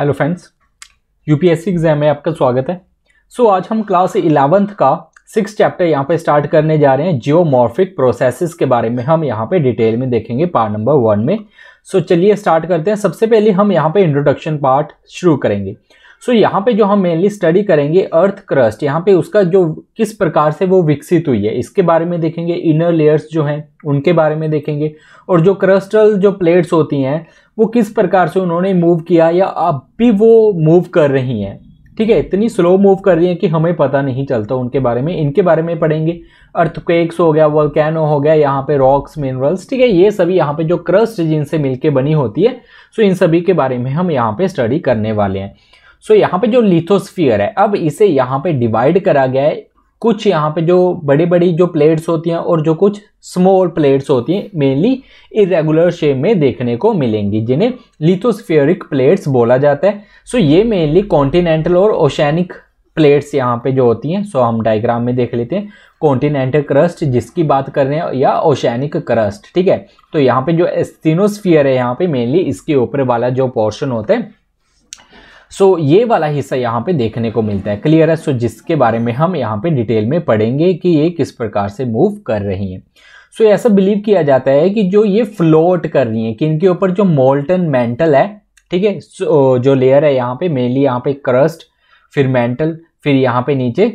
hello friends UPSC exam में आपका स्वागत है सो so, आज हम क्लास इलेवंथ का सिक्स चैप्टर यहाँ पे स्टार्ट करने जा रहे हैं जियोमॉर्फिक प्रोसेसेस के बारे में हम यहाँ पे डिटेल में देखेंगे पार्ट नंबर वन में सो so, चलिए स्टार्ट करते हैं सबसे पहले हम यहाँ पे इंट्रोडक्शन पार्ट शुरू करेंगे सो so, यहाँ पे जो हम मेनली स्टडी करेंगे अर्थ क्रस्ट यहाँ पे उसका जो किस प्रकार से वो विकसित हुई है इसके बारे में देखेंगे इनर लेयर्स जो हैं उनके बारे में देखेंगे और जो क्रस्टल जो प्लेट्स होती हैं वो किस प्रकार से उन्होंने मूव किया या अब भी वो मूव कर रही हैं ठीक है इतनी स्लो मूव कर रही हैं कि हमें पता नहीं चलता उनके बारे में इनके बारे में पढ़ेंगे अर्थक्वेक्स हो गया वोल्केनो हो गया यहाँ पे रॉक्स मिनरल्स ठीक है ये सभी यहाँ पे जो क्रस्ट जिनसे मिलके बनी होती है सो इन सभी के बारे में हम यहाँ पे स्टडी करने वाले हैं सो यहाँ पे जो लिथोस्फियर है अब इसे यहाँ पे डिवाइड करा गया है कुछ यहाँ पे जो बड़ी बड़ी जो प्लेट्स होती हैं और जो कुछ स्मॉल प्लेट्स होती हैं मेनली इरेगुलर शेप में देखने को मिलेंगी जिन्हें लिथोस्फियरिक प्लेट्स बोला जाता है सो ये मेनली कॉन्टिनेंटल और ओशैनिक प्लेट्स यहाँ पे जो होती हैं सो हम डायग्राम में देख लेते हैं कॉन्टिनेंटल क्रस्ट जिसकी बात कर रहे हैं या ओशैनिक क्रस्ट ठीक है तो यहाँ पे जो एस्थिनोस्फियर है यहाँ पे मेनली इसके ऊपर वाला जो पोर्शन होता है सो so, ये वाला हिस्सा यहाँ पे देखने को मिलता है क्लियर है सो so, जिसके बारे में हम यहाँ पे डिटेल में पढ़ेंगे कि ये किस प्रकार से मूव कर रही हैं सो so, ऐसा बिलीव किया जाता है कि जो ये फ्लोट कर रही हैं कि इनके ऊपर जो मोल्टन मेंटल है ठीक है सो जो लेयर है यहाँ पे मेनली यहाँ पे क्रस्ट फिर मेंटल फिर यहाँ पे नीचे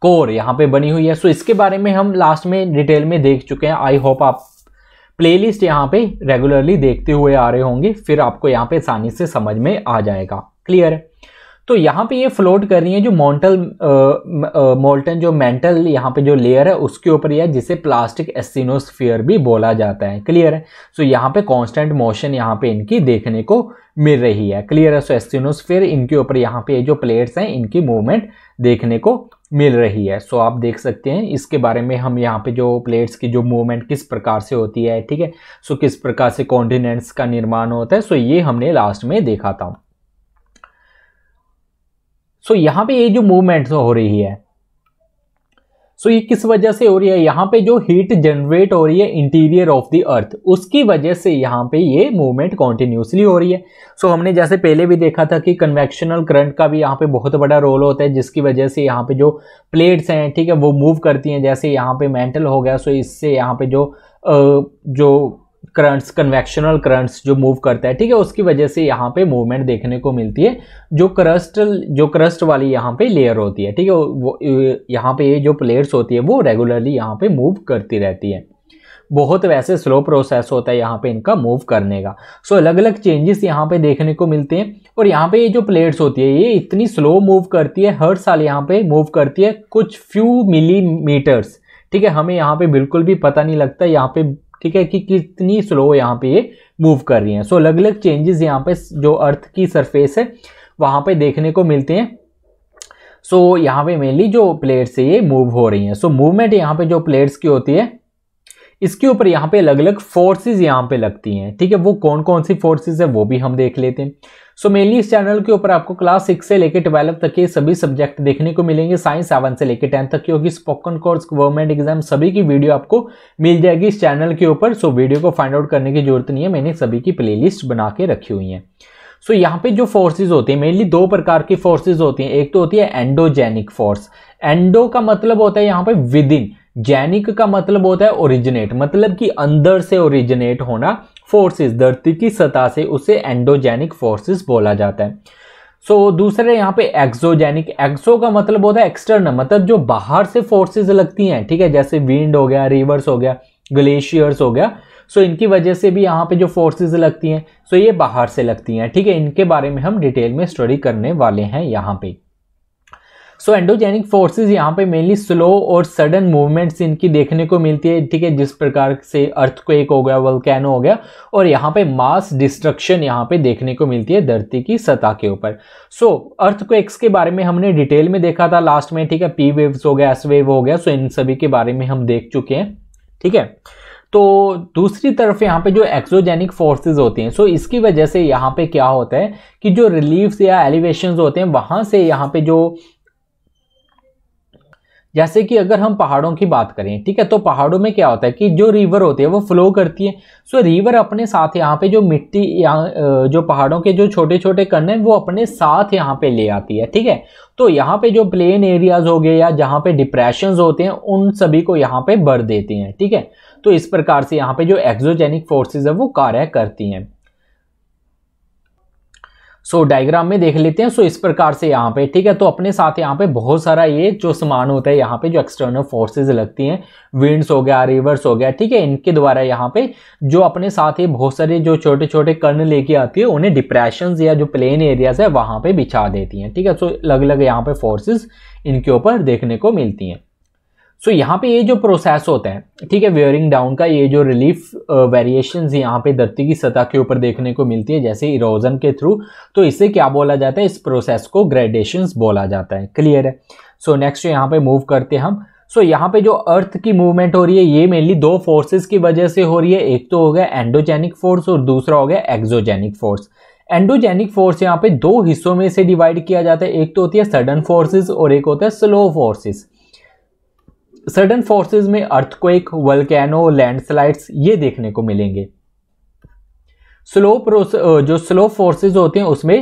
कोर यहाँ पे बनी हुई है सो so, इसके बारे में हम लास्ट में डिटेल में देख चुके हैं आई होप आप प्लेलिस्ट यहाँ पे रेगुलरली देखते हुए आ रहे होंगे फिर आपको यहाँ पे आसानी से समझ में आ जाएगा क्लियर है तो यहाँ पे ये फ्लोट कर रही है जो मोन्टल मोल्टन जो मेंटल यहाँ पे जो लेयर है उसके ऊपर यह जिसे प्लास्टिक एस्सिनोस्फियर भी बोला जाता है क्लियर है सो यहाँ पे कांस्टेंट मोशन यहाँ पे इनकी देखने को मिल रही है क्लियर है सो so, एस्सिनोस्फियर इनके ऊपर यहाँ पे जो प्लेट्स हैं इनकी मूवमेंट देखने को मिल रही है सो आप देख सकते हैं इसके बारे में हम यहाँ पे जो प्लेट्स की जो मूवमेंट किस प्रकार से होती है ठीक है सो किस प्रकार से कॉन्टिनेंट्स का निर्माण होता है सो ये हमने लास्ट में देखा था सो यहाँ पे ये जो मूवमेंट्स हो रही है सो ये किस वजह से हो रही है यहाँ पे जो हीट जनरेट हो रही है इंटीरियर ऑफ द अर्थ उसकी वजह से यहाँ पे ये मूवमेंट कॉन्टिन्यूसली हो रही है सो so, हमने जैसे पहले भी देखा था कि कन्वेक्शनल करंट का भी यहाँ पे बहुत बड़ा रोल होता है जिसकी वजह से यहाँ पे जो प्लेट्स हैं ठीक है वो मूव करती हैं जैसे यहाँ पे मेंटल हो गया सो so इससे यहाँ पे जो जो करंट्स कन्वेक्शनल करंट्स जो मूव करता है ठीक है उसकी वजह से यहाँ पे मूवमेंट देखने को मिलती है जो क्रस्ट जो क्रस्ट वाली यहाँ पे लेयर होती है ठीक है वो यहाँ पे ये जो प्लेयर्स होती है वो रेगुलरली यहाँ पे मूव करती रहती है बहुत वैसे स्लो प्रोसेस होता है यहाँ पे इनका मूव करने का सो अलग अलग चेंजेस यहाँ पे देखने को मिलते हैं और यहाँ पे ये जो प्लेट्स होती है ये इतनी स्लो मूव करती है हर साल यहाँ पे मूव करती है कुछ फ्यू मिलीमीटर्स ठीक है हमें यहाँ पे बिल्कुल भी पता नहीं लगता यहाँ पे ठीक है कि कितनी स्लो यहाँ पे ये मूव कर रही हैं सो अलग अलग चेंजेस यहाँ पे जो अर्थ की सरफेस है वहाँ पे देखने को मिलते हैं सो so, यहाँ पे मेनली जो प्लेट्स है ये मूव हो रही हैं सो so, मूवमेंट यहाँ पे जो प्लेट्स की होती है इसके ऊपर यहाँ पे अलग अलग फोर्सेस यहाँ पे लगती हैं ठीक है वो कौन कौन सी फोर्सेस है वो भी हम देख लेते हैं सो मेनली इस चैनल के ऊपर आपको क्लास सिक्स से लेकर ट्वेल्व तक के सभी सब्जेक्ट देखने को मिलेंगे साइंस सेवन से लेकर टेंथ तक की होगी स्पोकन कोर्स गवर्नमेंट एग्जाम सभी की वीडियो आपको मिल जाएगी इस चैनल के ऊपर सो वीडियो को फाइंड आउट करने की जरूरत नहीं है मैंने सभी की प्ले बना के रखी हुई है सो so, यहाँ पे जो फोर्सेज होती है मेनली दो प्रकार की फोर्सेज होती हैं एक तो होती है एंडोजेनिक फोर्स एंडो का मतलब होता है यहाँ पे विद इन जैनिक का मतलब होता है ओरिजिनेट मतलब कि अंदर से ओरिजिनेट होना फोर्सेस धरती की सतह से उसे एंडोजेनिक फोर्सेस बोला जाता है सो so, दूसरे यहाँ पे एक्सोजेनिक एक्सो का मतलब होता है एक्सटर्नल मतलब जो बाहर से फोर्सेज लगती हैं ठीक है जैसे विंड हो गया रिवर्स हो गया ग्लेशियर्स हो गया सो so, इनकी वजह से भी यहाँ पे जो फोर्सेज लगती हैं सो so, ये बाहर से लगती हैं ठीक है इनके बारे में हम डिटेल में स्टडी करने वाले हैं यहाँ पे सो एंडोजेनिक फोर्सेज यहाँ पे मेनली स्लो और सडन मूवमेंट्स इनकी देखने को मिलती है ठीक है जिस प्रकार से अर्थक्वेक हो गया वल्कैनो हो गया और यहाँ पे मास डिस्ट्रक्शन यहाँ पे देखने को मिलती है धरती की सतह के ऊपर सो so, अर्थक्वेक्स के बारे में हमने डिटेल में देखा था लास्ट में ठीक है पी वेव्स हो गया एस वेव हो गया सो इन सभी के बारे में हम देख चुके हैं ठीक है तो दूसरी तरफ यहाँ पे जो एक्सोजेनिक फोर्सेस होती हैं सो इसकी वजह से यहाँ पे क्या होता है कि जो रिलीफ्स या एलिवेशन होते हैं वहाँ से यहाँ पे जो जैसे कि अगर हम पहाड़ों की बात करें ठीक है तो पहाड़ों में क्या होता है कि जो रिवर होती है वो फ्लो करती है सो रिवर अपने साथ यहाँ पे जो मिट्टी या जो पहाड़ों के जो छोटे छोटे कण हैं वो अपने साथ यहाँ पे ले आती है ठीक है तो यहाँ पे जो प्लेन एरियाज हो गए या जहाँ पे डिप्रेशन होते हैं उन सभी को यहाँ पे भर देते हैं ठीक है तो इस प्रकार से यहाँ पे जो एक्जोजेनिक फोर्सेज है वो कार्य करती हैं सो डायग्राम में देख लेते हैं सो इस प्रकार से यहाँ पे ठीक है तो अपने साथ यहाँ पे बहुत सारा ये जो सामान होता है यहाँ पे जो एक्सटर्नल फोर्सेस लगती हैं विंड्स हो गया रिवर्स हो गया ठीक है इनके द्वारा यहाँ पे जो अपने साथ ये बहुत सारे जो छोटे छोटे कर्ण लेके आती है उन्हें डिप्रेशन या जो प्लेन एरियाज है वहाँ पर बिछा देती हैं ठीक है सो अलग अलग यहाँ पर फोर्सेज इनके ऊपर देखने को मिलती हैं सो so, यहाँ पे ये जो प्रोसेस होते हैं ठीक है वेयरिंग डाउन का ये जो रिलीफ वेरिएशन यहाँ पे धरती की सतह के ऊपर देखने को मिलती है जैसे इरोजन के थ्रू तो इसे क्या बोला जाता है इस प्रोसेस को ग्रेडेशन बोला जाता है क्लियर है सो नेक्स्ट यहाँ पे मूव करते हैं हम सो so, यहाँ पे जो अर्थ की मूवमेंट हो रही है ये मेनली दो फोर्सेस की वजह से हो रही है एक तो हो गया एंडोजेनिक फोर्स और दूसरा हो गया एक्जोजेनिक फोर्स एंडोजेनिक फोर्स यहाँ पे दो हिस्सों में से डिवाइड किया जाता है एक तो होती है सडन फोर्सेस और एक होता है स्लो फोर्सेस सडन फोर्सेस में अर्थक्वेक वल्केनो लैंडस्लाइड्स ये देखने को मिलेंगे स्लो जो स्लो फोर्सेस होते हैं उसमें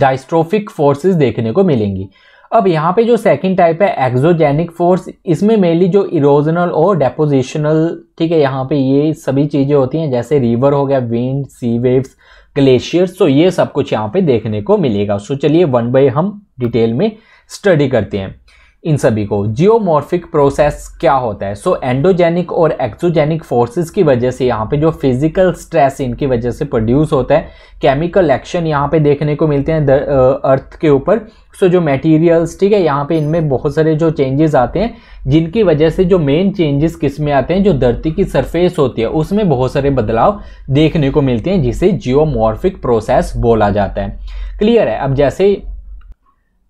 डाइस्ट्रोफिक फोर्सेस देखने को मिलेंगी अब यहाँ पे जो सेकंड टाइप है एक्सोजेनिक फोर्स इसमें मेनली जो इरोजनल और डेपोजिशनल ठीक है यहाँ पे ये सभी चीज़ें होती हैं जैसे रिवर हो गया विंड सी वेव्स ग्लेशियर तो ये सब कुछ यहाँ पे देखने को मिलेगा सो चलिए वन बाई हम डिटेल में स्टडी करते हैं इन सभी को जियोमॉर्फिक प्रोसेस क्या होता है सो so, एंडोजेनिक और एक्सोजेनिक फोर्सेस की वजह से यहाँ पे जो फिजिकल स्ट्रेस इनकी वजह से प्रोड्यूस होता है केमिकल एक्शन यहाँ पे देखने को मिलते हैं अर्थ के ऊपर सो so, जो मटेरियल्स ठीक है यहाँ पे इनमें बहुत सारे जो चेंजेस आते हैं जिनकी वजह से जो मेन चेंजेस किस में आते हैं जो धरती की सरफेस होती है उसमें बहुत सारे बदलाव देखने को मिलते हैं जिसे जियोमॉर्फिक प्रोसेस बोला जाता है क्लियर है अब जैसे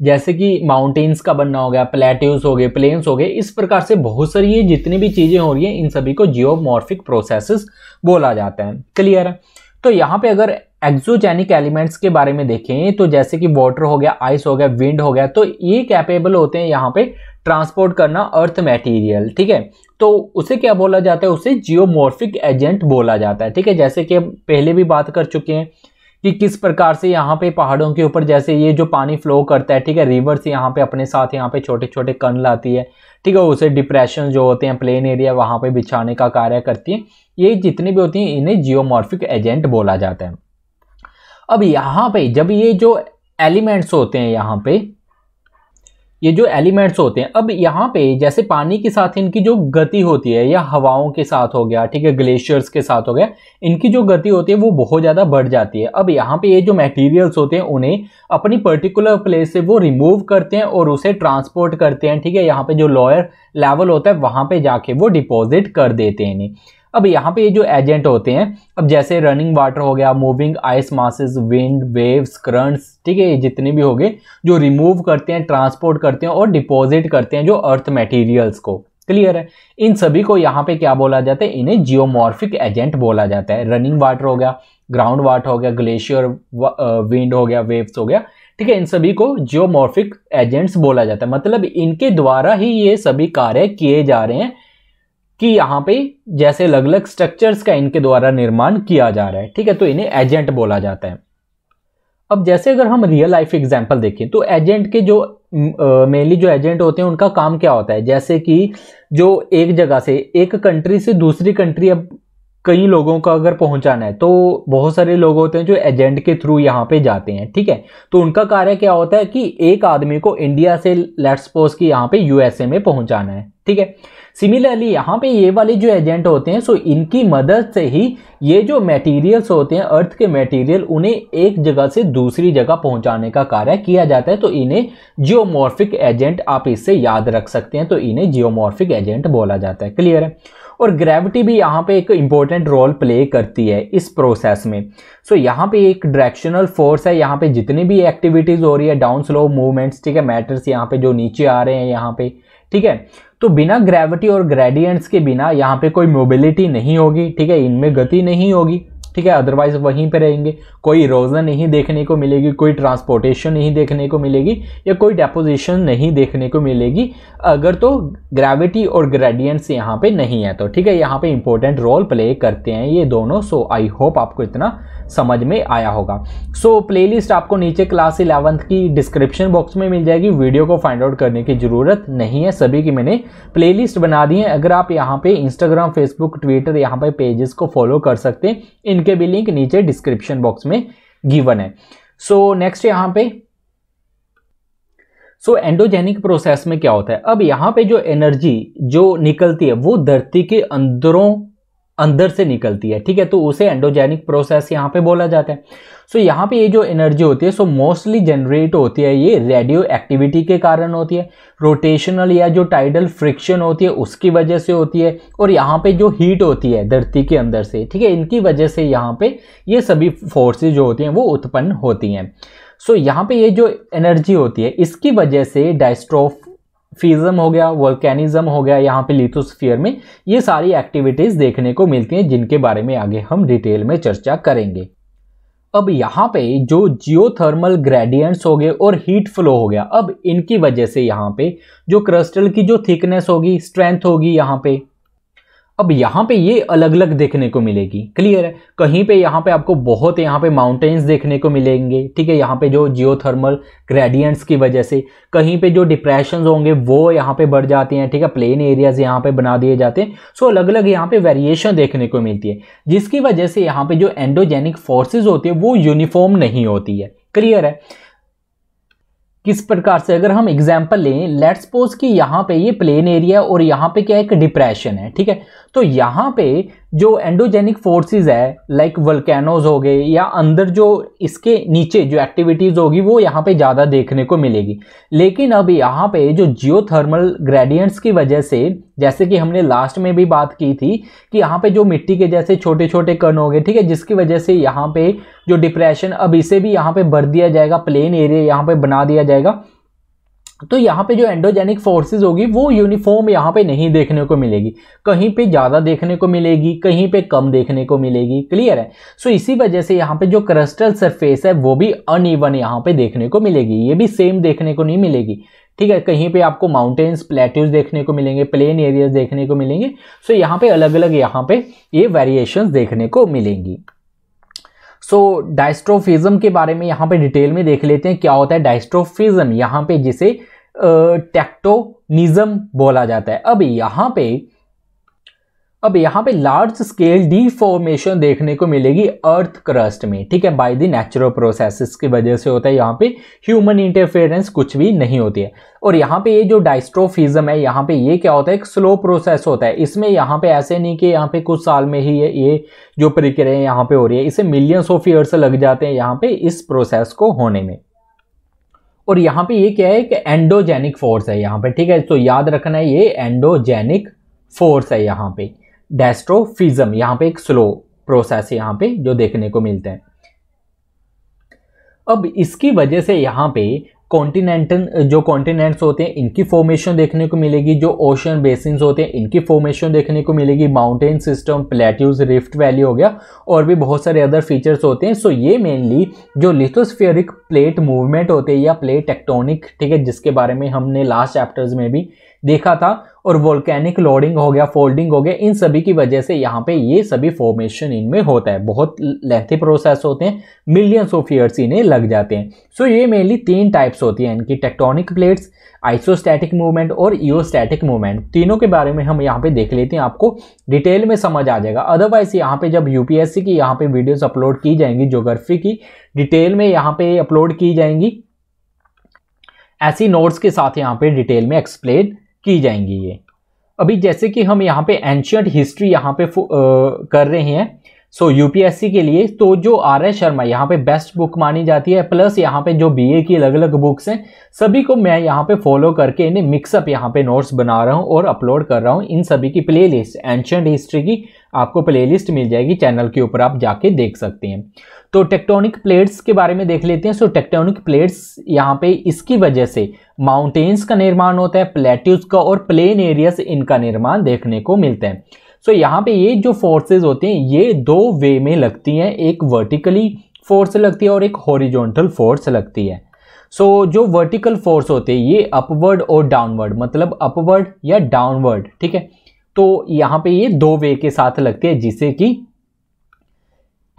जैसे कि माउंटेन्स का बनना हो गया प्लेट्यूज हो गए प्लेन्स हो गए इस प्रकार से बहुत सारी ये जितनी भी चीज़ें हो रही हैं इन सभी को जियोमॉर्फिक प्रोसेसेस बोला जाता है क्लियर है तो यहाँ पे अगर एक्सोजेनिक एलिमेंट्स के बारे में देखें तो जैसे कि वाटर हो गया आइस हो गया विंड हो गया तो ये कैपेबल होते हैं यहाँ पे ट्रांसपोर्ट करना अर्थ मटेरियल ठीक है तो उसे क्या बोला जाता है उसे जियोमॉर्फिक एजेंट बोला जाता है ठीक है जैसे कि पहले भी बात कर चुके हैं कि किस प्रकार से यहाँ पे पहाड़ों के ऊपर जैसे ये जो पानी फ्लो करता है ठीक है रिवर्स यहाँ पे अपने साथ यहाँ पे छोटे छोटे कण लाती है ठीक है उसे डिप्रेशन जो होते हैं प्लेन एरिया वहाँ पे बिछाने का कार्य करती है ये जितनी भी होती हैं इन्हें जियोमॉर्फिक एजेंट बोला जाता है अब यहाँ पे जब ये जो एलिमेंट्स होते हैं यहाँ पे ये जो एलिमेंट्स होते हैं अब यहाँ पे जैसे पानी के साथ इनकी जो गति होती है या हवाओं के साथ हो गया ठीक है ग्लेशियर्स के साथ हो गया इनकी जो गति होती है वो बहुत ज़्यादा बढ़ जाती है अब यहाँ पे ये जो मटेरियल्स होते हैं उन्हें अपनी पर्टिकुलर प्लेस से वो रिमूव करते हैं और उसे ट्रांसपोर्ट करते हैं ठीक है यहाँ पर जो लोअर लेवल होता है वहाँ पर जाके वो डिपॉजिट कर देते हैं इन्हें अब यहाँ पे ये जो एजेंट होते हैं अब जैसे रनिंग वाटर हो गया moving ice masses wind waves currents ठीक है ये जितने भी हो गए जो रिमूव करते हैं ट्रांसपोर्ट करते हैं और डिपॉजिट करते हैं जो अर्थ मटेरियल्स को क्लियर है इन सभी को यहाँ पे क्या बोला जाता है इन्हें जियोमॉर्फिक एजेंट बोला जाता है रनिंग वाटर हो गया ग्राउंड वाटर हो गया ग्लेशियर विंड uh, हो गया वेव्स हो गया ठीक है इन सभी को जियोमॉर्फिक एजेंट्स बोला जाता है मतलब इनके द्वारा ही ये सभी कार्य किए जा रहे हैं कि यहाँ पे जैसे अलग अलग स्ट्रक्चर्स का इनके द्वारा निर्माण किया जा रहा है ठीक है तो इन्हें एजेंट बोला जाता है अब जैसे अगर हम रियल लाइफ एग्जाम्पल देखें तो एजेंट के जो मेनली जो एजेंट होते हैं उनका काम क्या होता है जैसे कि जो एक जगह से एक कंट्री से दूसरी कंट्री अब कई लोगों का अगर पहुंचाना है तो बहुत सारे लोग होते हैं जो एजेंट के थ्रू यहाँ पे जाते हैं ठीक है तो उनका कार्य क्या होता है कि एक आदमी को इंडिया से लेट्स पोज कि यहाँ पे यूएसए में पहुंचाना है ठीक है सिमिलरली यहाँ पे ये वाले जो एजेंट होते हैं सो इनकी मदद से ही ये जो मटेरियल्स होते हैं अर्थ के मटेरियल उन्हें एक जगह से दूसरी जगह पहुँचाने का कार्य किया जाता है तो इन्हें जियोमॉर्फिक एजेंट आप इससे याद रख सकते हैं तो इन्हें जियोमॉर्फिक एजेंट बोला जाता है क्लियर है और ग्रेविटी भी यहाँ पे एक इम्पोर्टेंट रोल प्ले करती है इस प्रोसेस में सो so, यहाँ पे एक डायरेक्शनल फोर्स है यहाँ पे जितनी भी एक्टिविटीज़ हो रही है डाउन स्लो मूवमेंट्स ठीक है मैटर्स यहाँ पे जो नीचे आ रहे हैं यहाँ पे ठीक है तो बिना ग्रेविटी और ग्रेडियंट्स के बिना यहाँ पे कोई मोबिलिटी नहीं होगी ठीक है इनमें गति नहीं होगी ठीक है अदरवाइज वहीं पे रहेंगे कोई रोजन नहीं देखने को मिलेगी कोई ट्रांसपोर्टेशन नहीं देखने को मिलेगी या कोई डेपोजिशन नहीं देखने को मिलेगी अगर तो ग्रेविटी और ग्रेडियंट्स यहाँ पे नहीं है तो ठीक है यहाँ पे इंपॉर्टेंट रोल प्ले करते हैं ये दोनों सो आई होप आपको इतना समझ में आया होगा सो so, प्लेलिस्ट आपको नीचे क्लास इलेवंथ की डिस्क्रिप्शन बॉक्स में मिल जाएगी वीडियो को फाइंड आउट करने की ज़रूरत नहीं है सभी की मैंने प्लेलिस्ट बना दी है अगर आप यहाँ पे इंस्टाग्राम फेसबुक ट्विटर यहाँ पे पेजेस को फॉलो कर सकते हैं इन इनके भी लिंक नीचे डिस्क्रिप्शन बॉक्स में गिवन है सो so, नेक्स्ट यहां पे सो so, एंडोजेनिक प्रोसेस में क्या होता है अब यहां पे जो एनर्जी जो निकलती है वो धरती के अंदरों अंदर से निकलती है ठीक है तो उसे एंडोजेनिक प्रोसेस यहाँ पे बोला जाता है सो so, यहाँ पे ये जो एनर्जी होती है सो मोस्टली जनरेट होती है ये रेडियो एक्टिविटी के कारण होती है रोटेशनल या जो टाइडल फ्रिक्शन होती है उसकी वजह से होती है और यहाँ पे जो हीट होती है धरती के अंदर से ठीक है इनकी वजह से यहाँ पे ये सभी फोर्सेज जो होती हैं वो उत्पन्न होती हैं सो so, यहाँ पे ये जो एनर्जी होती है इसकी वजह से डायस्ट्रोफ फीजम हो गया वर्कैनिज्म हो गया यहाँ पे लिथोस्फियर में ये सारी एक्टिविटीज़ देखने को मिलती हैं जिनके बारे में आगे हम डिटेल में चर्चा करेंगे अब यहाँ पे जो जियोथर्मल ग्रेडियंट्स हो गए और हीट फ्लो हो गया अब इनकी वजह से यहाँ पे जो क्रस्टल की जो थिकनेस होगी स्ट्रेंथ होगी यहाँ पे अब यहाँ पे ये अलग अलग देखने को मिलेगी क्लियर है कहीं पे यहाँ पे आपको बहुत यहाँ पे माउंटेन्स देखने को मिलेंगे ठीक है यहाँ पे जो जियोथर्मल ग्रेडियंट्स की वजह से कहीं पे जो डिप्रेशन होंगे वो यहाँ पे बढ़ जाते हैं ठीक है प्लेन एरियाज यहाँ पे बना दिए जाते हैं सो अलग अलग यहाँ पे वेरिएशन देखने को मिलती है जिसकी वजह से यहाँ पे जो एंडोजेनिक फोर्सेज होती है वो यूनिफॉर्म नहीं होती है क्लियर है किस प्रकार से अगर हम एग्जाम्पल लें लेट्स सपोज कि यहाँ पे ये प्लेन एरिया और यहाँ पे क्या एक डिप्रेशन है ठीक है तो यहाँ पे जो एंडोजेनिक फोर्सेस है लाइक वल्केनोज हो गए या अंदर जो इसके नीचे जो एक्टिविटीज़ होगी वो यहाँ पे ज़्यादा देखने को मिलेगी लेकिन अब यहाँ पे जो जियोथर्मल ग्रेडियंट्स की वजह से जैसे कि हमने लास्ट में भी बात की थी कि यहाँ पे जो मिट्टी के जैसे छोटे छोटे कण हो गए ठीक है जिसकी वजह से यहाँ पे जो डिप्रेशन अब इसे भी यहाँ पे भर दिया जाएगा प्लेन एरिया यहाँ पे बना दिया जाएगा तो यहाँ पे जो एंडोजेनिक फोर्सेस होगी वो यूनिफॉर्म यहाँ पे नहीं देखने को मिलेगी कहीं पे ज़्यादा देखने को मिलेगी कहीं पे कम देखने को मिलेगी क्लियर है सो so, इसी वजह से यहाँ पे जो क्रस्टल सरफेस है वो भी अन ईवन यहाँ पे देखने को मिलेगी ये भी सेम देखने को नहीं मिलेगी ठीक है कहीं पे आपको माउंटेन्स प्लेट्यूज देखने को मिलेंगे प्लेन एरियाज देखने को मिलेंगे सो so, यहाँ पे अलग अलग यहाँ पे ये वेरिएशंस देखने को मिलेंगी सो so, डायस्ट्रोफिज्म के बारे में यहाँ पे डिटेल में देख लेते हैं क्या होता है डायस्ट्रोफिज्म यहाँ पे जिसे टेक्टोनिज्म बोला जाता है अब यहाँ पे अब यहाँ पे लार्ज स्केल डीफॉर्मेशन देखने को मिलेगी अर्थ क्रस्ट में ठीक है बाय द नेचुरल प्रोसेसेस की वजह से होता है यहाँ पे ह्यूमन इंटरफेरेंस कुछ भी नहीं होती है और यहाँ पे ये जो डाइस्ट्रोफिज्म है यहाँ पे ये क्या होता है एक स्लो प्रोसेस होता है इसमें यहाँ पे ऐसे नहीं कि यहाँ पे कुछ साल में ही ये ये जो प्रक्रिया यहाँ पे हो रही है इसे मिलियंस ऑफ ईयर्स लग जाते हैं यहाँ पे इस प्रोसेस को होने में और यहाँ पे ये क्या है कि एंडोजेनिक फोर्स है यहाँ पे ठीक है तो याद रखना है ये एंडोजेनिक फोर्स है यहाँ पे डेस्ट्रोफिजम यहां पे एक स्लो प्रोसेस यहां पे जो देखने को मिलते हैं अब इसकी वजह से यहां पे कॉन्टिनेंटल जो कॉन्टिनेंट्स होते हैं इनकी फॉर्मेशन देखने को मिलेगी जो ओशन बेसिन होते हैं इनकी फॉर्मेशन देखने को मिलेगी mountain system plateaus rift valley हो गया और भी बहुत सारे अदर फीचर्स होते हैं सो ये मेनली जो लिथोस्फियरिक प्लेट मूवमेंट होते हैं या प्लेट टेक्टोनिक ठीक है जिसके बारे में हमने लास्ट चैप्टर्स में भी देखा था और वोल्केनिक लोडिंग हो गया फोल्डिंग हो गया इन सभी की वजह से यहाँ पे ये सभी फॉर्मेशन इनमें होता है बहुत लेंथी प्रोसेस होते हैं मिलियंस ऑफ ईयर्स इन्हें लग जाते हैं सो so ये मेनली तीन टाइप्स होती हैं इनकी टेक्टोनिक प्लेट्स आइसोस्टैटिक मूवमेंट और ईओस्टैटिक मूवमेंट तीनों के बारे में हम यहाँ पे देख लेते हैं आपको डिटेल में समझ आ जाएगा अदरवाइज यहाँ पे जब यूपीएससी की यहाँ पे वीडियोस अपलोड की जाएंगी ज्योग्राफी की डिटेल में यहाँ पे अपलोड की जाएंगी ऐसी नोट्स के साथ यहाँ पे डिटेल में एक्सप्लेन की जाएंगी ये अभी जैसे कि हम यहाँ पे एंशियंट हिस्ट्री यहाँ पे आ, कर रहे हैं सो so, यूपीएससी के लिए तो जो आर एस शर्मा यहाँ पे बेस्ट बुक मानी जाती है प्लस यहाँ पे जो बीए की अलग अलग बुक्स हैं सभी को मैं यहाँ पे फॉलो करके इन्हें मिक्सअप यहाँ पे नोट्स बना रहा हूँ और अपलोड कर रहा हूँ इन सभी की प्लेलिस्ट एंशंट हिस्ट्री की आपको प्लेलिस्ट मिल जाएगी चैनल के ऊपर आप जाके देख सकते हैं तो टेक्टोनिक प्लेट्स के बारे में देख लेते हैं सो टेक्टोनिक प्लेट्स यहाँ पे इसकी वजह से माउंटेन्स का निर्माण होता है प्लेट्यूज का और प्लेन एरियाज इनका निर्माण देखने को मिलता है सो so, यहाँ पे ये जो फोर्सेस होते हैं ये दो वे में लगती हैं एक वर्टिकली फोर्स लगती है और एक हॉरिजॉन्टल फोर्स लगती है सो so, जो वर्टिकल फोर्स होते हैं ये अपवर्ड और डाउनवर्ड मतलब अपवर्ड या डाउनवर्ड ठीक है तो यहाँ पे ये दो वे के साथ लगती है जिसे कि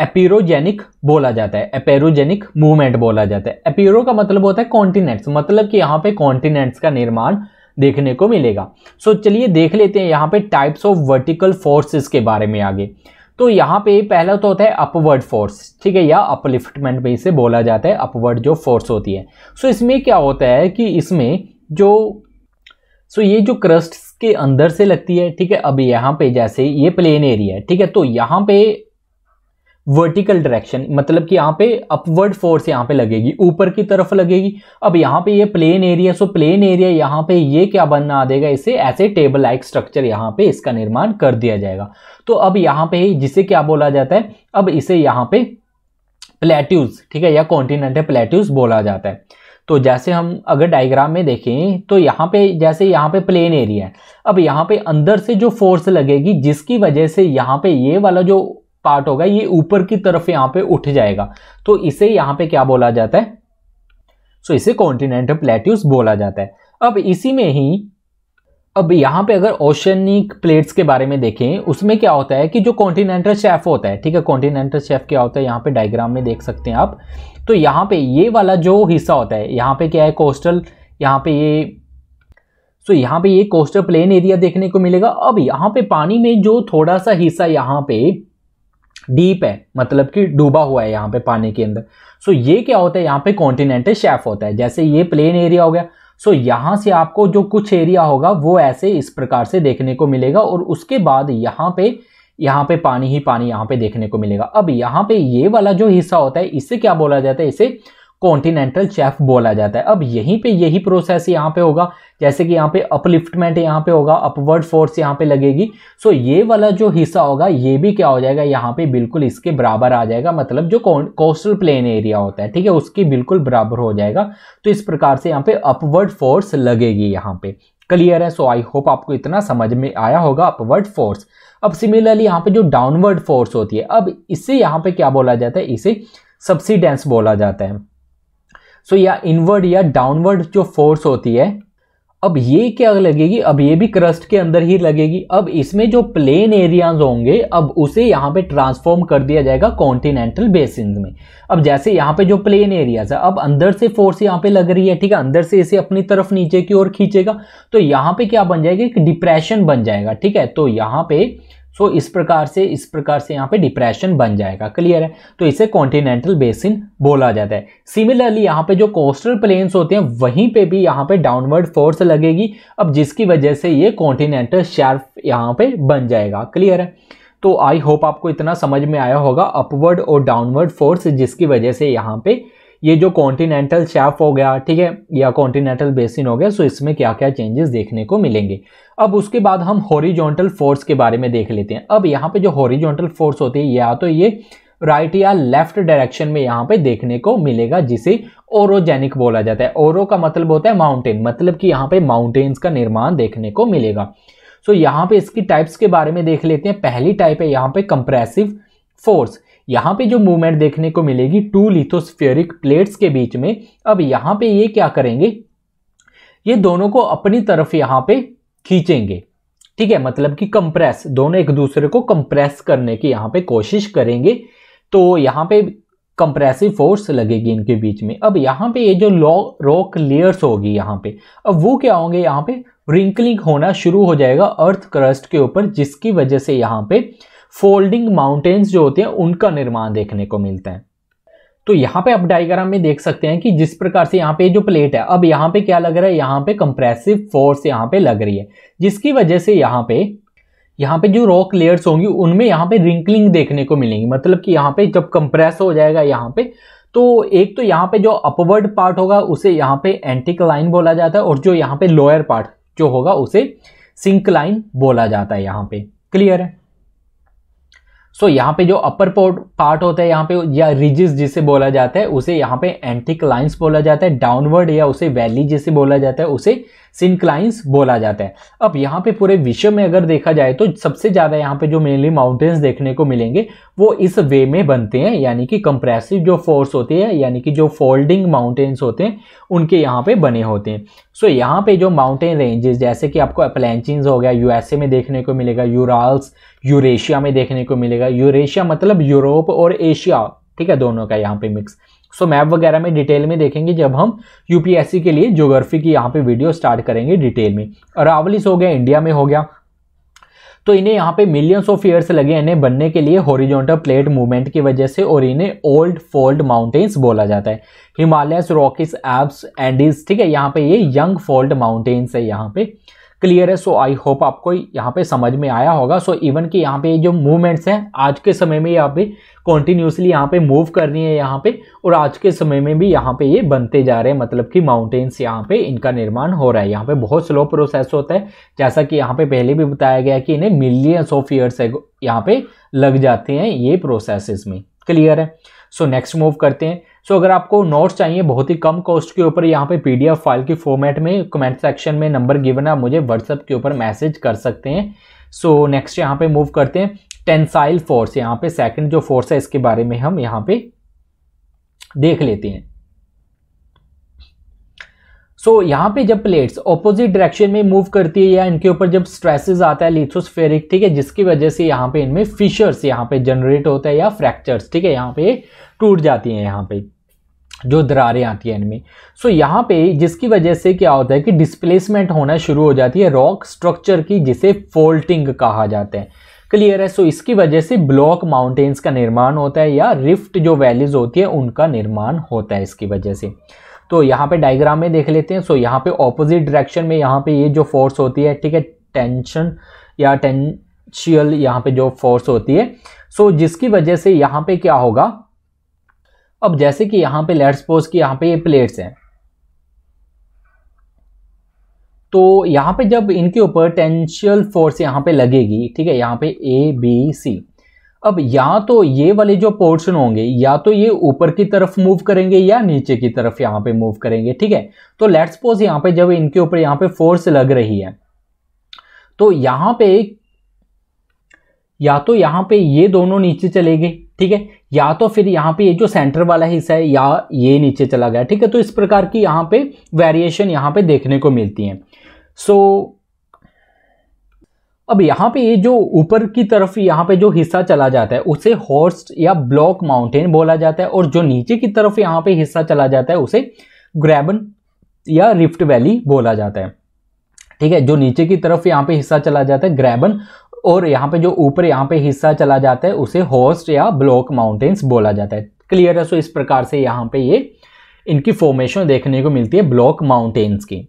एपीरोजेनिक बोला जाता है एपेरोजेनिक मूवमेंट बोला जाता है एपीरो का मतलब होता है कॉन्टिनेंट्स मतलब कि यहाँ पे कॉन्टिनेंट्स का निर्माण देखने को मिलेगा सो so, चलिए देख लेते हैं यहाँ पे टाइप्स ऑफ वर्टिकल फोर्सेस के बारे में आगे तो यहाँ पे पहला तो होता है अपवर्ड फोर्स ठीक है या अपलिफ्टमेंट में इसे बोला जाता है अपवर्ड जो फोर्स होती है सो so, इसमें क्या होता है कि इसमें जो सो so, ये जो क्रस्ट के अंदर से लगती है ठीक है अब यहाँ पे जैसे ये प्लेन एरिया है ठीक है तो यहाँ पे वर्टिकल डायरेक्शन मतलब कि यहाँ पे अपवर्ड फोर्स यहाँ पे लगेगी ऊपर की तरफ लगेगी अब यहाँ पे ये plain area so plain area यहाँ पे ये क्या बनना आ देगा इसे ऐसे टेबल लाइक स्ट्रक्चर यहाँ पे इसका निर्माण कर दिया जाएगा तो अब यहाँ पे जिसे क्या बोला जाता है अब इसे यहाँ पे प्लेट्यूज ठीक है या कॉन्टिनेंट है प्लेट्यूज बोला जाता है तो जैसे हम अगर डायग्राम में देखें तो यहाँ पे जैसे यहाँ पे प्लेन एरिया है अब यहाँ पे अंदर से जो फोर्स लगेगी जिसकी वजह से यहाँ पे ये वाला जो पार्ट होगा ये ऊपर की तरफ यहां पे उठ जाएगा तो इसे यहां पे क्या बोला जाता है सो so, इसे कॉन्टिनेंटल प्लेट्यूस बोला जाता है अब इसी में ही अब यहाँ पे अगर ओशनिक प्लेट्स के बारे में देखें उसमें क्या होता है कि जो कॉन्टिनेंटल शेफ होता है ठीक है कॉन्टिनेंटल शेफ क्या होता है यहाँ पे डायग्राम में देख सकते हैं आप तो यहाँ पे ये वाला जो हिस्सा होता है यहाँ पे क्या है कोस्टल यहाँ पे ये सो so, यहाँ पे ये कोस्टल प्लेन एरिया देखने को मिलेगा अब यहाँ पे पानी में जो थोड़ा सा हिस्सा यहाँ पे डीप है मतलब कि डूबा हुआ है यहाँ पे पानी के अंदर सो ये क्या होता है यहाँ पे कॉन्टिनेंटल शेफ होता है जैसे ये प्लेन एरिया हो गया सो यहाँ से आपको जो कुछ एरिया होगा वो ऐसे इस प्रकार से देखने को मिलेगा और उसके बाद यहाँ पे यहाँ पे पानी ही पानी यहाँ पे देखने को मिलेगा अब यहाँ पे ये वाला जो हिस्सा होता है इसे क्या बोला जाता है इसे कॉन्टिनेंटल शेफ बोला जाता है अब यहीं पे यही प्रोसेस यहाँ पे होगा जैसे कि यहाँ पे अपलिफ्टमेंट यहाँ पे होगा अपवर्ड फोर्स यहाँ पे लगेगी सो ये वाला जो हिस्सा होगा ये भी क्या हो जाएगा यहाँ पे बिल्कुल इसके बराबर आ जाएगा मतलब जो कोस्टल प्लेन एरिया होता है ठीक है उसके बिल्कुल बराबर हो जाएगा तो इस प्रकार से यहाँ पे अपवर्ड फोर्स लगेगी यहाँ पे क्लियर है सो आई होप आपको इतना समझ में आया होगा अपवर्ड फोर्स अब सिमिलरली यहाँ पे जो डाउनवर्ड फोर्स होती है अब इसे यहाँ पे क्या बोला जाता है इसे सब्सिडेंस बोला जाता है सो या इनवर्ड या डाउनवर्ड जो फोर्स होती है अब ये क्या लगेगी अब ये भी क्रस्ट के अंदर ही लगेगी अब इसमें जो प्लेन एरियाज होंगे अब उसे यहाँ पे ट्रांसफॉर्म कर दिया जाएगा कॉन्टिनेंटल बेसिन में अब जैसे यहाँ पे जो प्लेन एरियाज है अब अंदर से फोर्स यहाँ पे लग रही है ठीक है अंदर से इसे अपनी तरफ नीचे की ओर खींचेगा तो यहाँ पे क्या बन जाएगा एक डिप्रेशन बन जाएगा ठीक है तो यहाँ पे सो इस प्रकार से इस प्रकार से यहाँ पे डिप्रेशन बन जाएगा क्लियर है तो इसे कॉन्टिनेंटल बेसिन बोला जाता है सिमिलरली यहाँ पे जो कोस्टल प्लेन्स होते हैं वहीं पे भी यहाँ पे डाउनवर्ड फोर्स लगेगी अब जिसकी वजह से ये कॉन्टिनेंटल शेल्फ यहाँ पे बन जाएगा क्लियर है तो आई होप आपको इतना समझ में आया होगा अपवर्ड और डाउनवर्ड फोर्स जिसकी वजह से यहाँ पे ये जो कॉन्टिनेंटल शेफ हो गया ठीक है या कॉन्टिनेंटल बेसिन हो गया सो इसमें क्या क्या चेंजेस देखने को मिलेंगे अब उसके बाद हम हॉरिजॉन्टल फोर्स के बारे में देख लेते हैं अब यहाँ पे जो हॉरिजॉन्टल फोर्स होती है या तो ये राइट right या लेफ्ट डायरेक्शन में यहाँ पे देखने को मिलेगा जिसे ओरोजेनिक बोला जाता है ओरो का मतलब होता है माउंटेन मतलब कि यहाँ पे माउंटेन्स का निर्माण देखने को मिलेगा सो so, यहाँ पे इसकी टाइप्स के बारे में देख लेते हैं पहली टाइप है यहाँ पे कंप्रेसिव फोर्स यहाँ पे जो मूवमेंट देखने को मिलेगी टू लिथोस्फेरिक प्लेट्स के बीच में अब यहाँ पे ये क्या करेंगे ये दोनों को अपनी तरफ यहाँ पे खींचेंगे ठीक है मतलब कि कंप्रेस दोनों एक दूसरे को कंप्रेस करने की यहाँ पे कोशिश करेंगे तो यहाँ पे कंप्रेसिव फोर्स लगेगी इनके बीच में अब यहाँ पे ये जो रॉक लेयर्स होगी यहाँ पे अब वो क्या होंगे यहाँ पे रिंकलिंग होना शुरू हो जाएगा अर्थ क्रस्ट के ऊपर जिसकी वजह से यहाँ पे फोल्डिंग माउंटेन्स जो होते हैं उनका निर्माण देखने को मिलता है तो यहाँ पे आप डायग्राम में देख सकते हैं कि जिस प्रकार से यहाँ पे जो प्लेट है अब यहाँ पे क्या लग रहा है यहाँ पे कंप्रेसिव फोर्स यहाँ पे लग रही है जिसकी वजह से यहाँ पे यहाँ पे जो रॉक लेयर्स होंगी उनमें यहाँ पे रिंकलिंग देखने को मिलेंगी मतलब कि यहाँ पे जब कंप्रेस हो जाएगा यहाँ पे तो एक तो यहाँ पे जो अपवर्ड पार्ट होगा उसे यहाँ पे एंटिक लाइन बोला जाता है और जो यहाँ पे लोअर पार्ट जो होगा उसे सिंक लाइन बोला जाता है यहाँ पे क्लियर है सो so, यहाँ पे जो अपर पोर्ट पार्ट होता है यहाँ पे या रिजिस जिसे बोला जाता है उसे यहाँ पे एंटिक लाइन्स बोला जाता है डाउनवर्ड या उसे वैली जिसे बोला जाता है उसे सिंक्लाइंस बोला जाता है अब यहाँ पे पूरे विश्व में अगर देखा जाए तो सबसे ज़्यादा यहाँ पे जो मेनली माउंटेन्स देखने को मिलेंगे वो इस वे में बनते हैं यानी कि कंप्रेसिव जो फोर्स होती है यानी कि जो फोल्डिंग माउंटेन्स होते हैं उनके यहाँ पे बने होते हैं सो so, यहाँ पे जो माउंटेन रेंजेस जैसे कि आपको अपलैंचिंग हो गया यूएसए में देखने को मिलेगा यूराल्स यूरेशिया में देखने को मिलेगा यूरेशिया मतलब यूरोप और एशिया ठीक है दोनों का यहाँ पे मिक्स सो मैप वगैरह में डिटेल में देखेंगे जब हम यूपीएससी के लिए ज्योग्राफी की यहाँ पे वीडियो स्टार्ट करेंगे डिटेल में अरावलिस हो गया इंडिया में हो गया तो इन्हें यहाँ पे मिलियंस ऑफ ईयर्स लगे इन्हें बनने के लिए हॉरिजॉन्टल प्लेट मूवमेंट की वजह से और इन्हें ओल्ड फोल्ड माउंटेन्स बोला जाता है हिमालयस रॉकिस एब्स एंडीज ठीक है यहाँ पे ये यंग फोल्ड माउंटेन्स है यहाँ पे क्लियर है सो आई होप आपको यहाँ पे समझ में आया होगा सो इवन कि यहाँ पे जो मूवमेंट्स हैं आज के समय में यहाँ पे कॉन्टिन्यूसली यहाँ पे मूव कर रही है यहाँ पे और आज के समय में भी यहाँ पे ये बनते जा रहे हैं मतलब कि माउंटेन्स यहाँ पे इनका निर्माण हो रहा है यहाँ पे बहुत स्लो प्रोसेस होता है जैसा कि यहाँ पे पहले भी बताया गया कि इन्हें मिलियंस ऑफ ईयर्स यहाँ पे लग जाते हैं ये प्रोसेस में क्लियर है सो नेक्स्ट मूव करते हैं सो अगर आपको नोट्स चाहिए बहुत ही कम कॉस्ट के ऊपर यहाँ पे पीडीएफ फाइल की फॉर्मेट में कमेंट सेक्शन में नंबर गिवन आप मुझे व्हाट्सएप के ऊपर मैसेज कर सकते हैं सो so, नेक्स्ट यहाँ पे मूव करते हैं टेंसाइल फोर्स यहाँ पे सेकंड जो फोर्स है इसके बारे में हम यहाँ पे देख लेते हैं सो so, यहाँ पे जब प्लेट्स ऑपोजिट डायरेक्शन में मूव करती है या इनके ऊपर जब स्ट्रेसेस आता है लिथोस्फेरिक ठीक है जिसकी वजह से यहाँ पे इनमें फिशर्स यहाँ पे जनरेट होता है या फ्रैक्चर्स ठीक है यहाँ पे टूट जाती हैं यहाँ पे जो दरारें आती हैं इनमें सो so, यहाँ पे जिसकी वजह से क्या होता है कि डिस्प्लेसमेंट होना शुरू हो जाती है रॉक स्ट्रक्चर की जिसे फोल्टिंग कहा जाता है क्लियर है सो so, इसकी वजह से ब्लॉक माउंटेन्स का निर्माण होता है या रिफ्ट जो वैलीज होती है उनका निर्माण होता है इसकी वजह से तो यहाँ पे डायग्राम में देख लेते हैं सो so, यहाँ पे ऑपोजिट डायरेक्शन में यहाँ पे ये यह जो फोर्स होती है ठीक है टेंशन या टेंशियल यहाँ पे जो फोर्स होती है सो so, जिसकी वजह से यहाँ पे क्या होगा अब जैसे कि यहां पे लेट सपोज कि यहां पे ये प्लेट्स हैं तो यहां पे जब इनके ऊपर टेंशियल फोर्स यहां पे लगेगी ठीक है यहां पे ए बी सी अब या तो ये वाले जो पोर्शन होंगे या तो ये ऊपर की तरफ मूव करेंगे या नीचे की तरफ यहां पे मूव करेंगे ठीक है तो लेट्स सपोज यहां पे जब इनके ऊपर यहां पे फोर्स लग रही है तो यहां पे या तो यहां पे ये दोनों नीचे चले गए ठीक है या तो फिर यहाँ पे ये जो सेंटर वाला हिस्सा है या ये नीचे चला गया ठीक है तो इस प्रकार की यहाँ पे वेरिएशन यहाँ पे देखने को मिलती है सो so, अब यहाँ पे ये जो ऊपर की तरफ यहाँ पे जो हिस्सा चला जाता है उसे हॉर्स्ट या ब्लॉक माउंटेन बोला जाता है और जो नीचे की तरफ यहाँ पे हिस्सा चला जाता है उसे ग्रैबन या रिफ्ट वैली बोला जाता है ठीक है जो नीचे की तरफ यहाँ पे हिस्सा चला जाता है ग्रैबन और यहाँ पे जो ऊपर यहाँ पे हिस्सा चला जाता है उसे होस्ट या ब्लॉक माउंटेन्स बोला जाता है क्लियर है सो इस प्रकार से यहाँ पे ये इनकी फॉर्मेशन देखने को मिलती है ब्लॉक माउंटेन्स की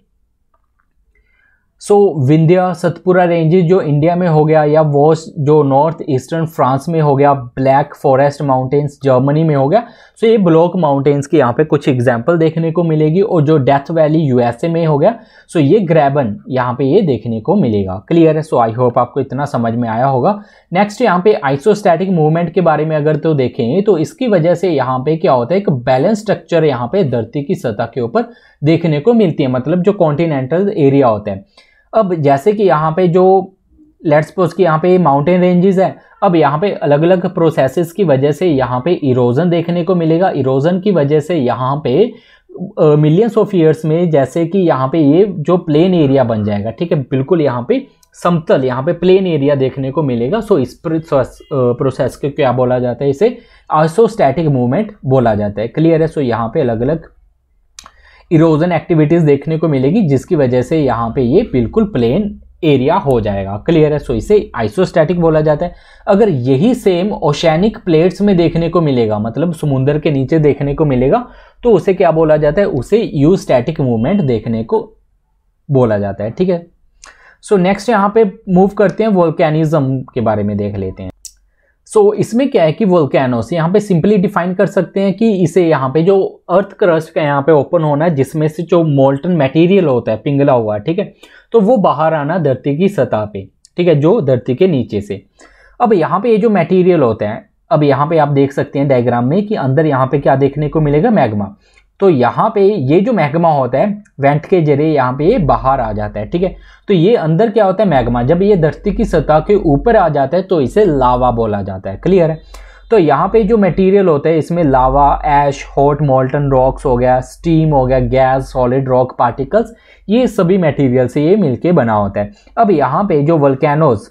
सो विंध्या सतपुरा रेंजेज जो इंडिया में हो गया या वो जो नॉर्थ ईस्टर्न फ्रांस में हो गया ब्लैक फॉरेस्ट माउंटेन्स जर्मनी में हो गया सो so ये ब्लॉक माउंटेन्स की यहाँ पे कुछ एग्जाम्पल देखने को मिलेगी और जो डेथ वैली यूएसए में हो गया सो so ये ग्रैबन यहाँ पे ये देखने को मिलेगा क्लियर है सो आई होप आपको इतना समझ में आया होगा नेक्स्ट यहाँ पे आइसोस्टैटिक मूवमेंट के बारे में अगर तो देखें तो इसकी वजह से यहाँ पे क्या होता है एक बैलेंस स्ट्रक्चर यहाँ पे धरती की सतह के ऊपर देखने को मिलती है मतलब जो कॉन्टिनेंटल एरिया होता है अब जैसे कि यहाँ पे जो लेट्स सपोज कि यहाँ पे माउंटेन रेंजेस हैं अब यहाँ पे अलग अलग प्रोसेसेस की वजह से यहाँ पे इरोजन देखने को मिलेगा इरोजन की वजह से यहाँ पे मिलियंस ऑफ ईयर्स में जैसे कि यहाँ पे ये जो प्लेन एरिया बन जाएगा ठीक है बिल्कुल यहाँ पे समतल यहाँ पे प्लेन एरिया देखने को मिलेगा सो इस प्रोसेस को क्या बोला जाता है इसे आइसोस्टैटिक मूवमेंट बोला जाता है क्लियर है सो यहाँ पे अलग अलग इरोजन एक्टिविटीज़ देखने को मिलेगी जिसकी वजह से यहाँ पे ये बिल्कुल प्लेन एरिया हो जाएगा क्लियर है सो इसे आइसोस्टैटिक बोला जाता है अगर यही सेम ओशैनिक प्लेट्स में देखने को मिलेगा मतलब समुंदर के नीचे देखने को मिलेगा तो उसे क्या बोला जाता है उसे यूस्टैटिक मूवमेंट देखने को बोला जाता है ठीक है सो नेक्स्ट यहाँ पे मूव करते हैं वोल्केनिज्म के बारे में देख लेते हैं सो so, इसमें क्या है कि वोल्केनोस यहाँ पे सिंपली डिफाइन कर सकते हैं कि इसे यहाँ पे जो अर्थ क्रस्ट का यहाँ पे ओपन होना है जिसमें से जो मोल्टन मटेरियल होता है पिंगला हुआ ठीक है तो वो बाहर आना धरती की सतह पे ठीक है जो धरती के नीचे से अब यहाँ पे ये यह जो मटेरियल होता है अब यहाँ पे आप देख सकते हैं डायग्राम में कि अंदर यहाँ पे क्या देखने को मिलेगा मैग्मा तो यहाँ पे ये जो मैग्मा होता है वेंट के जरिए यहाँ पे ये बाहर आ जाता है ठीक है तो ये अंदर क्या होता है मैग्मा जब ये धरती की सतह के ऊपर आ जाता है तो इसे लावा बोला जाता है क्लियर है तो यहाँ पे जो मटेरियल होता है इसमें lava ash hot molten rocks हो गया स्टीम हो गया गैस सॉलिड रॉक पार्टिकल्स ये सभी मटीरियल से ये मिल बना होता है अब यहाँ पे जो वलकैनोज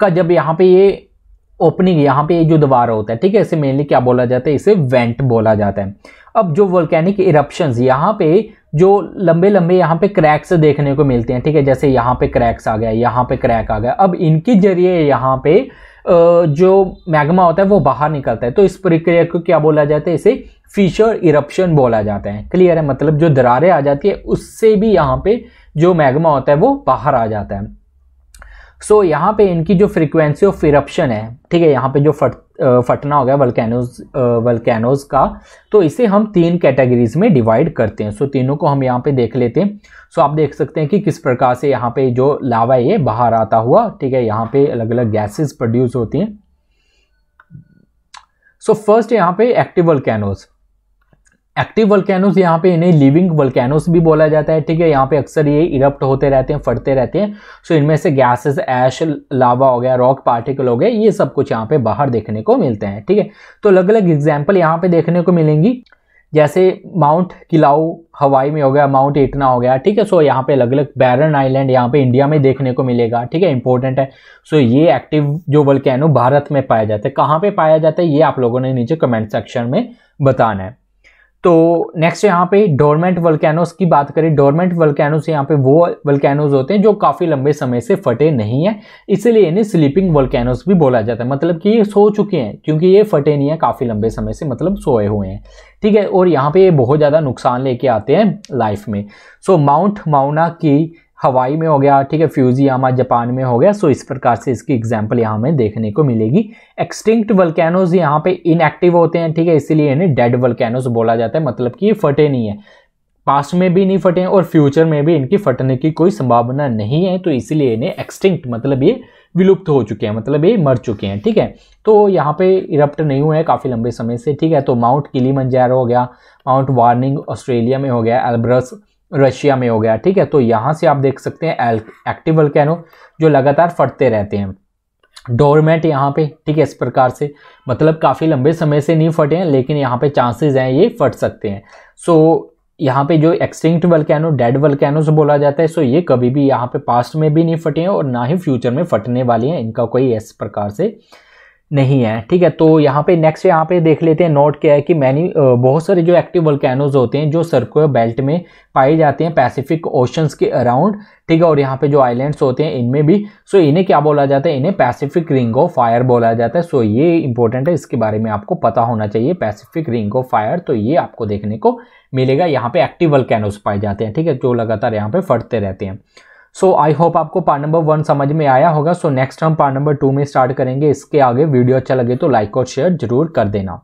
का जब यहाँ पे ये ओपनिंग यहाँ पे ये जो दीवार होता है ठीक है इसे मेनली क्या बोला जाता है इसे वेंट बोला जाता है अब जो वोल्केनिक इरप्शन यहाँ पे जो लंबे लंबे यहाँ पे क्रैक्स देखने को मिलते हैं ठीक है जैसे यहाँ पे क्रैक्स आ गया यहाँ पे क्रैक आ गया अब इनके जरिए यहाँ पे जो मैग्मा होता है वो बाहर निकलता है तो इस प्रक्रिया को क्या बोला जाता है इसे फिशर इरप्शन बोला जाता है क्लियर है मतलब जो दरारें आ जाती है उससे भी यहाँ पे जो मैग्मा होता है वो बाहर आ जाता है सो so, यहाँ पे इनकी जो फ्रीक्वेंसी ऑफ इरप्शन है ठीक है यहाँ पे जो फट फटना हो गया वल्केनोज वल्केनोज का तो इसे हम तीन कैटेगरीज में डिवाइड करते हैं सो तीनों को हम यहाँ पे देख लेते हैं सो आप देख सकते हैं कि किस प्रकार से यहाँ पे जो लावा है ये बाहर आता हुआ ठीक है यहाँ पे अलग अलग गैसेस प्रोड्यूस होती हैं सो फर्स्ट यहाँ पे एक्टिव वल्केनोज एक्टिव वल्केनोज यहाँ पे इन्हें लिविंग वल्केनोज भी बोला जाता है ठीक है यहाँ पे अक्सर ये इरप्ट होते रहते हैं फटते रहते हैं सो इनमें से गैसेस ऐश लावा हो गया रॉक पार्टिकल हो गए ये सब कुछ यहाँ पे बाहर देखने को मिलते हैं ठीक है तो अलग अलग एग्जाम्पल यहाँ पे देखने को मिलेंगी जैसे माउंट किलाऊ हवाई में हो गया माउंट एटना हो गया ठीक है सो यहाँ पे अलग अलग बैरन आइलैंड यहाँ पे इंडिया में देखने को मिलेगा ठीक है इंपॉर्टेंट है सो ये एक्टिव जो वल्केनो भारत में पाया जाता है कहाँ पे पाया जाता है ये आप लोगों ने नीचे कमेंट सेक्शन में बताना है तो नेक्स्ट यहाँ पे डोरमेंट वल्कैनोस की बात करें डोरमेंट वल्कैनोस यहाँ पे वो वल्कैनोज होते हैं जो काफ़ी लंबे समय से फटे नहीं हैं इसीलिए इन्हें स्लीपिंग वल्कैनोस भी बोला जाता है मतलब कि ये सो चुके हैं क्योंकि ये फटे नहीं हैं काफ़ी लंबे समय से मतलब सोए हुए हैं ठीक है और यहाँ पे ये बहुत ज़्यादा नुकसान लेके आते हैं लाइफ में सो माउंट माउना की हवाई में हो गया ठीक है फ्यूजियामा जापान में हो गया सो इस प्रकार से इसकी एग्जाम्पल यहाँ हमें देखने को मिलेगी एक्सटिंक्ट वल्केनोज यहाँ पे इनएक्टिव होते हैं ठीक है इसीलिए इन्हें डेड वल्केनोज बोला जाता है मतलब कि ये फटे नहीं है पास्ट में भी नहीं फटे हैं और फ्यूचर में भी इनकी फटने की कोई संभावना नहीं है तो इसीलिए इन्हें एक्सटिंक्ट मतलब ये विलुप्त हो चुके हैं मतलब ये मर चुके हैं ठीक है तो यहाँ पे इरप्ट नहीं हुए हैं काफ़ी लंबे समय से ठीक है तो माउंट किली हो गया माउंट वार्निंग ऑस्ट्रेलिया में हो गया एल्ब्रस रशिया में हो गया ठीक है तो यहाँ से आप देख सकते हैं एक्टिव वलकैनो जो लगातार फटते रहते हैं डोरमेट यहाँ पे ठीक है इस प्रकार से मतलब काफ़ी लंबे समय से नहीं फटे हैं लेकिन यहाँ पे चांसेस हैं ये फट सकते हैं सो so, यहाँ पे जो एक्सटिंक्ट वलकैनो डेड से बोला जाता है सो so ये कभी भी यहाँ पे पास्ट में भी नहीं फटे हैं और ना ही फ्यूचर में फटने वाले हैं इनका कोई इस प्रकार से नहीं है ठीक है तो यहाँ पे नेक्स्ट यहाँ पे देख लेते हैं नोट क्या है कि मैनी बहुत सारे जो एक्टिव वल्केनोज होते हैं जो सर्कुलर बेल्ट में पाए जाते हैं पैसिफिक ओशंस के अराउंड ठीक है और यहाँ पे जो आइलैंड्स होते हैं इनमें भी सो इन्हें क्या बोला जाता है इन्हें पैसिफिक रिंग ऑफ फायर बोला जाता है सो ये इंपॉर्टेंट है इसके बारे में आपको पता होना चाहिए पैसिफिक रिंग ऑफ फायर तो ये आपको देखने को मिलेगा यहाँ पे एक्टिव वल्केनोज पाए जाते हैं ठीक है जो लगातार यहाँ पे फटते रहते हैं सो आई होप आपको पार्ट नंबर वन समझ में आया होगा सो नेक्स्ट हम पार्ट नंबर टू में स्टार्ट करेंगे इसके आगे वीडियो अच्छा लगे तो लाइक और शेयर जरूर कर देना